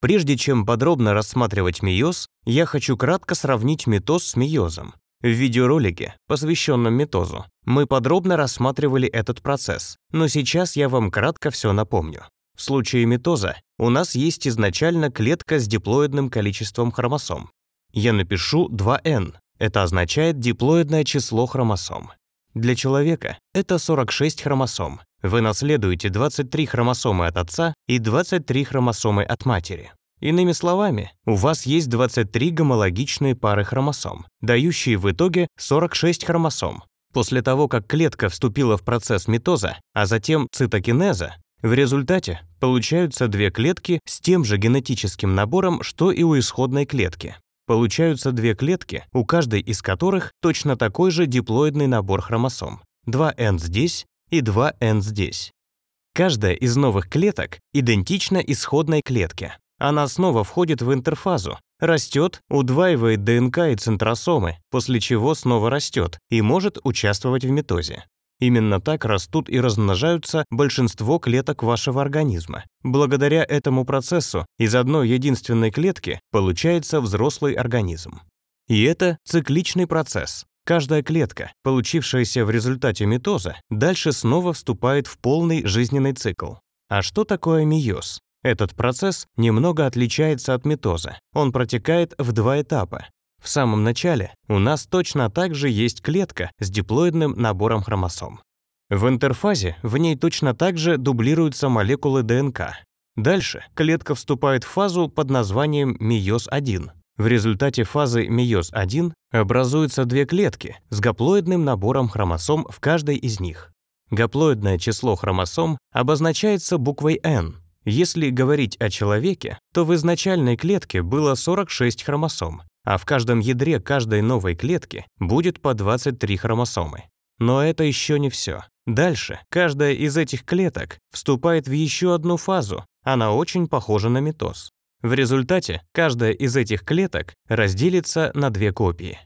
Прежде чем подробно рассматривать мейоз, я хочу кратко сравнить метоз с мейозом. В видеоролике, посвященном метозу, мы подробно рассматривали этот процесс, но сейчас я вам кратко все напомню. В случае метоза у нас есть изначально клетка с диплоидным количеством хромосом. Я напишу 2n, это означает диплоидное число хромосом. Для человека это 46 хромосом, вы наследуете 23 хромосомы от отца и 23 хромосомы от матери. Иными словами, у вас есть 23 гомологичные пары хромосом, дающие в итоге 46 хромосом. После того, как клетка вступила в процесс митоза, а затем цитокинеза, в результате получаются две клетки с тем же генетическим набором, что и у исходной клетки. Получаются две клетки, у каждой из которых точно такой же диплоидный набор хромосом. 2N здесь, и 2n здесь. Каждая из новых клеток идентична исходной клетке. Она снова входит в интерфазу, растет, удваивает ДНК и центросомы, после чего снова растет и может участвовать в митозе. Именно так растут и размножаются большинство клеток вашего организма. Благодаря этому процессу из одной единственной клетки получается взрослый организм. И это цикличный процесс. Каждая клетка, получившаяся в результате митоза, дальше снова вступает в полный жизненный цикл. А что такое миоз? Этот процесс немного отличается от митоза. Он протекает в два этапа. В самом начале у нас точно так же есть клетка с диплоидным набором хромосом. В интерфазе в ней точно так же дублируются молекулы ДНК. Дальше клетка вступает в фазу под названием миоз-1. В результате фазы мейоз-1 образуются две клетки с гаплоидным набором хромосом в каждой из них. Гаплоидное число хромосом обозначается буквой N. Если говорить о человеке, то в изначальной клетке было 46 хромосом, а в каждом ядре каждой новой клетки будет по 23 хромосомы. Но это еще не все. Дальше каждая из этих клеток вступает в еще одну фазу, она очень похожа на митоз. В результате каждая из этих клеток разделится на две копии.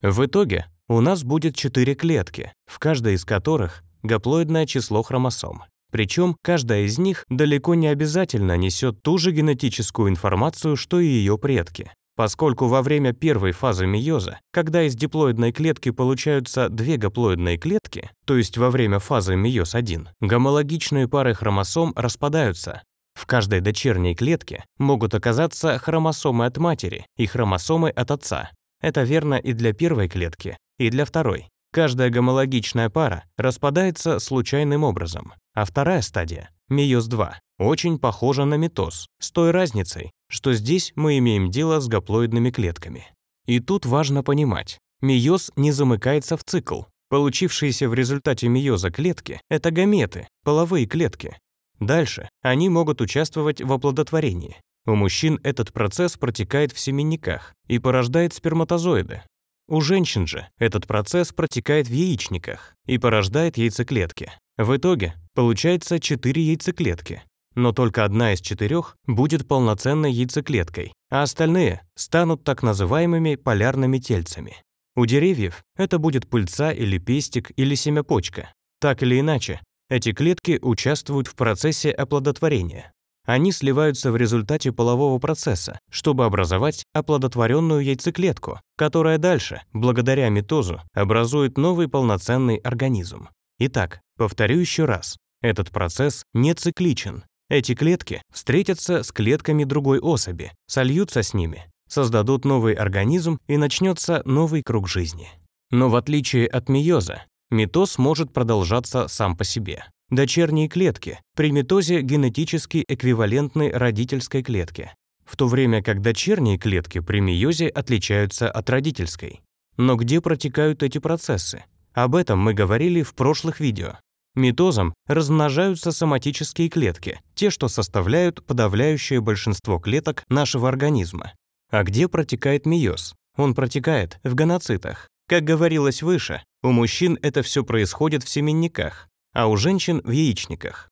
В итоге у нас будет четыре клетки, в каждой из которых гаплоидное число хромосом. Причем каждая из них далеко не обязательно несет ту же генетическую информацию, что и ее предки. Поскольку во время первой фазы мейоза, когда из диплоидной клетки получаются две гаплоидные клетки, то есть во время фазы мейоз-1, гомологичные пары хромосом распадаются, в каждой дочерней клетке могут оказаться хромосомы от матери и хромосомы от отца. Это верно и для первой клетки, и для второй. Каждая гомологичная пара распадается случайным образом. А вторая стадия, мейоз-2, очень похожа на митоз, с той разницей, что здесь мы имеем дело с гаплоидными клетками. И тут важно понимать, мейоз не замыкается в цикл. Получившиеся в результате мейоза клетки – это гаметы, половые клетки, Дальше они могут участвовать в оплодотворении. У мужчин этот процесс протекает в семенниках и порождает сперматозоиды. У женщин же этот процесс протекает в яичниках и порождает яйцеклетки. В итоге получается 4 яйцеклетки, но только одна из четырех будет полноценной яйцеклеткой, а остальные станут так называемыми полярными тельцами. У деревьев это будет пыльца или пестик или семяпочка. Так или иначе, эти клетки участвуют в процессе оплодотворения. Они сливаются в результате полового процесса, чтобы образовать оплодотворенную яйцеклетку, которая дальше, благодаря митозу, образует новый полноценный организм. Итак, повторю еще раз. Этот процесс не цикличен. Эти клетки встретятся с клетками другой особи, сольются с ними, создадут новый организм и начнется новый круг жизни. Но в отличие от мейоза, Митоз может продолжаться сам по себе. Дочерние клетки при митозе генетически эквивалентны родительской клетке, в то время как дочерние клетки при миозе отличаются от родительской. Но где протекают эти процессы? Об этом мы говорили в прошлых видео. Митозом размножаются соматические клетки, те, что составляют подавляющее большинство клеток нашего организма. А где протекает миоз? Он протекает в гоноцитах. Как говорилось выше, у мужчин это все происходит в семенниках, а у женщин – в яичниках.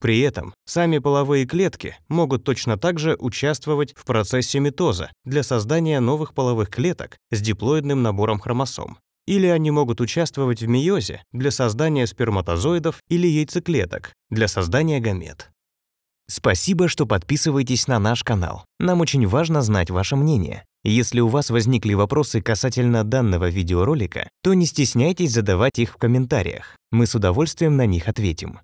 При этом сами половые клетки могут точно так же участвовать в процессе митоза для создания новых половых клеток с диплоидным набором хромосом. Или они могут участвовать в мейозе для создания сперматозоидов или яйцеклеток для создания гамет. Спасибо, что подписываетесь на наш канал. Нам очень важно знать ваше мнение. Если у вас возникли вопросы касательно данного видеоролика, то не стесняйтесь задавать их в комментариях. Мы с удовольствием на них ответим.